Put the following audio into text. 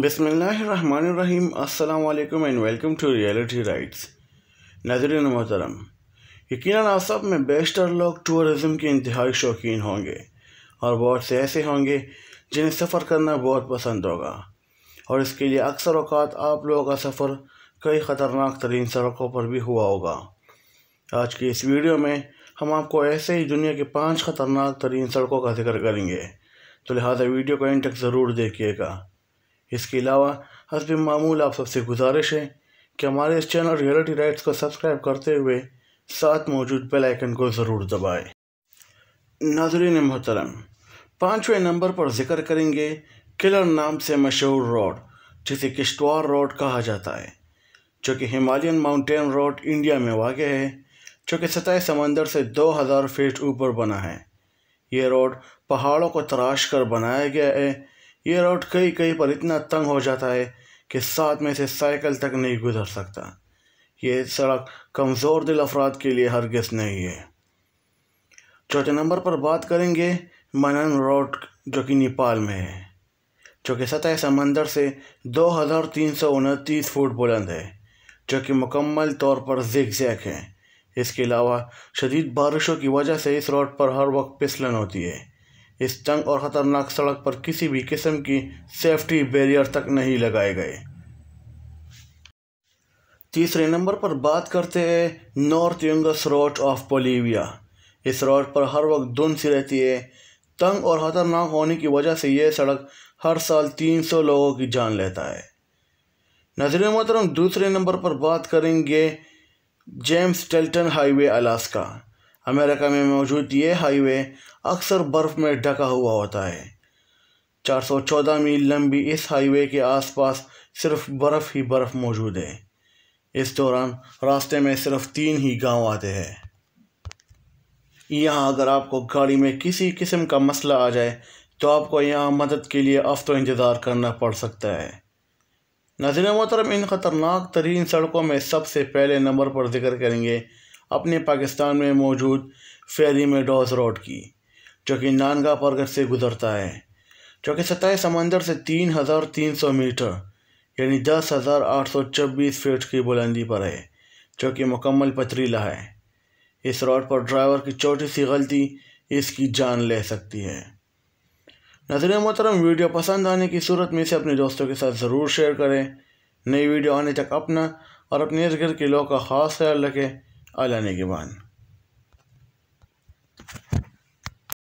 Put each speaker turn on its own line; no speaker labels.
बसमीम् अल्लाम and welcome to Reality Rights नजर मोहतरम यकीन आप सब में बेस्टर लोग टूरिज़म के इंतहाई शौकीन होंगे और बहुत से ऐसे होंगे जिन्हें सफ़र करना बहुत पसंद होगा और इसके लिए अक्सर अवत आप लोगों का सफ़र कई ख़तरनाक तरीन सड़कों पर भी हुआ होगा आज की इस वीडियो में हम आपको ऐसे ही दुनिया के पाँच ख़तरनाक तरीन सड़कों का जिक्र करेंगे तो लिहाजा वीडियो को इन तक ज़रूर देखिएगा इसके अलावा हसब मामूल आप सबसे गुजारिश है कि हमारे इस चैनल रियलिटी राइट्स को सब्सक्राइब करते हुए साथ मौजूद बेल आइकन को ज़रूर दबाएँ नाजरीन मोहतरम पाँचवें नंबर पर जिक्र करेंगे किलर नाम से मशहूर रोड जिसे किश्तवाड़ रोड कहा जाता है जो कि हिमालयन माउंटेन रोड इंडिया में वाक़ है जो कि सतह समंदर से 2000 फीट ऊपर बना है ये रोड पहाड़ों को तराश कर बनाया गया है ये रोड कई कई पर इतना तंग हो जाता है कि साथ में से साइकिल तक नहीं गुजर सकता ये सड़क कमज़ोर दिल अफराद के लिए हरगिज नहीं है चौथे नंबर पर बात करेंगे मनन रोड जो कि नेपाल में है जो कि सतह समंदर से दो हज़ार तीन सौ उनतीस फुट बुलंद है जो कि मुकम्मल तौर पर जिक जैक है इसके अलावा शदीद बारिशों की वजह से इस रोड पर हर वक्त पिसलन होती है इस तंग और ख़तरनाक सड़क पर किसी भी किस्म की सेफ्टी बैरियर तक नहीं लगाए गए तीसरे नंबर पर बात करते हैं North Yungas Road of Bolivia इस रोड पर हर वक्त धुंध सी रहती है तंग और ख़तरनाक होने की वजह से यह सड़क हर साल 300 लोगों की जान लेता है नजर मोहतरम दूसरे नंबर पर बात करेंगे James Dalton Highway Alaska America में मौजूद ये हाईवे अक्सर बर्फ़ में ढका हुआ होता है 414 मील लंबी इस हाईवे के आसपास सिर्फ बर्फ़ ही बर्फ़ मौजूद है इस दौरान रास्ते में सिर्फ तीन ही गांव आते हैं यहाँ अगर आपको गाड़ी में किसी किस्म का मसला आ जाए तो आपको यहाँ मदद के लिए अफ्तों इंतज़ार करना पड़ सकता है नजर मोहतरम इन ख़तरनाक तरीन सड़कों में सबसे पहले नंबर पर जिक्र करेंगे अपने पाकिस्तान में मौजूद फेरी मेडोस रोड की जो कि नानगा परगत से गुजरता है जो कि सतह समंदर से तीन हज़ार तीन सौ मीटर यानी दस हज़ार आठ सौ छब्बीस फीट की बुलंदी पर है जो कि मुकम्मल पथरीला है इस रोड पर ड्राइवर की छोटी सी गलती इसकी जान ले सकती है नजर मोहतरम वीडियो पसंद आने की सूरत में इसे अपने दोस्तों के साथ ज़रूर शेयर करें नई वीडियो आने तक अपना और अपने इर्द गिर्द के लोग का ख़ास ख्याल रखें آلا نگهبان